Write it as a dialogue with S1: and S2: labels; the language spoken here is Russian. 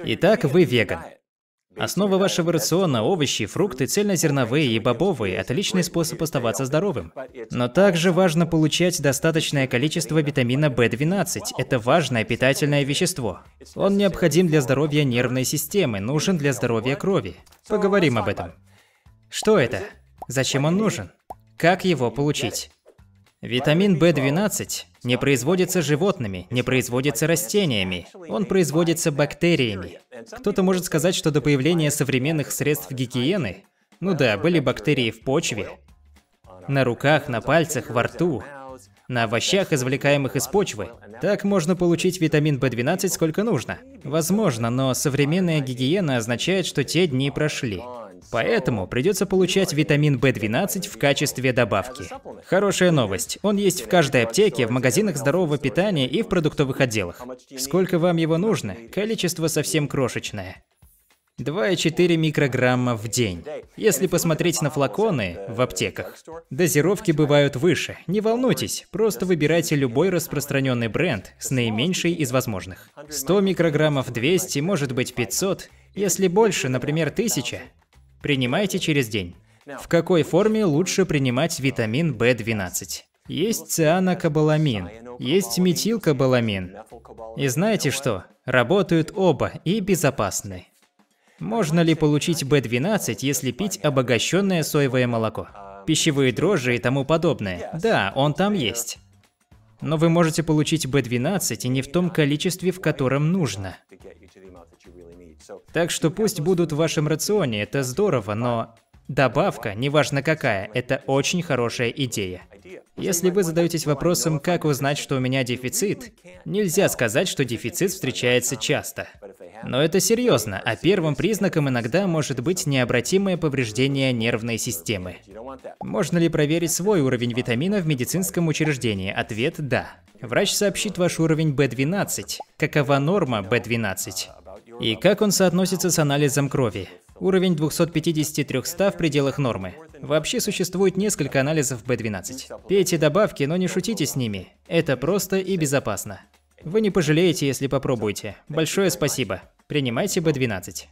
S1: Итак, вы веган. Основа вашего рациона – овощи, фрукты, цельнозерновые и бобовые – отличный способ оставаться здоровым. Но также важно получать достаточное количество витамина B12. Это важное питательное вещество. Он необходим для здоровья нервной системы, нужен для здоровья крови. Поговорим об этом. Что это? Зачем он нужен? Как его получить? Витамин b 12 не производится животными, не производится растениями, он производится бактериями. Кто-то может сказать, что до появления современных средств гигиены, ну да, были бактерии в почве, на руках, на пальцах, во рту, на овощах, извлекаемых из почвы. Так можно получить витамин b 12 сколько нужно. Возможно, но современная гигиена означает, что те дни прошли. Поэтому придется получать витамин B12 в качестве добавки. Хорошая новость. Он есть в каждой аптеке, в магазинах здорового питания и в продуктовых отделах. Сколько вам его нужно? Количество совсем крошечное. 2,4 микрограмма в день. Если посмотреть на флаконы в аптеках, дозировки бывают выше. Не волнуйтесь, просто выбирайте любой распространенный бренд с наименьшей из возможных. 100 микрограммов 200, может быть 500. Если больше, например, 1000, Принимайте через день. В какой форме лучше принимать витамин В12? Есть цианокобаламин, есть метилкобаламин. И знаете что? Работают оба и безопасны. Можно ли получить B12, если пить обогащенное соевое молоко? Пищевые дрожжи и тому подобное. Да, он там есть но вы можете получить B12 и не в том количестве, в котором нужно. Так что пусть будут в вашем рационе, это здорово, но добавка, неважно какая, это очень хорошая идея. Если вы задаетесь вопросом, как узнать, что у меня дефицит, нельзя сказать, что дефицит встречается часто. Но это серьезно, а первым признаком иногда может быть необратимое повреждение нервной системы. Можно ли проверить свой уровень витамина в медицинском учреждении? Ответ – да. Врач сообщит ваш уровень B12, какова норма B12, и как он соотносится с анализом крови. Уровень 250-300 в пределах нормы. Вообще существует несколько анализов B12. Пейте добавки, но не шутите с ними. Это просто и безопасно. Вы не пожалеете, если попробуете. Большое спасибо принимайте B12.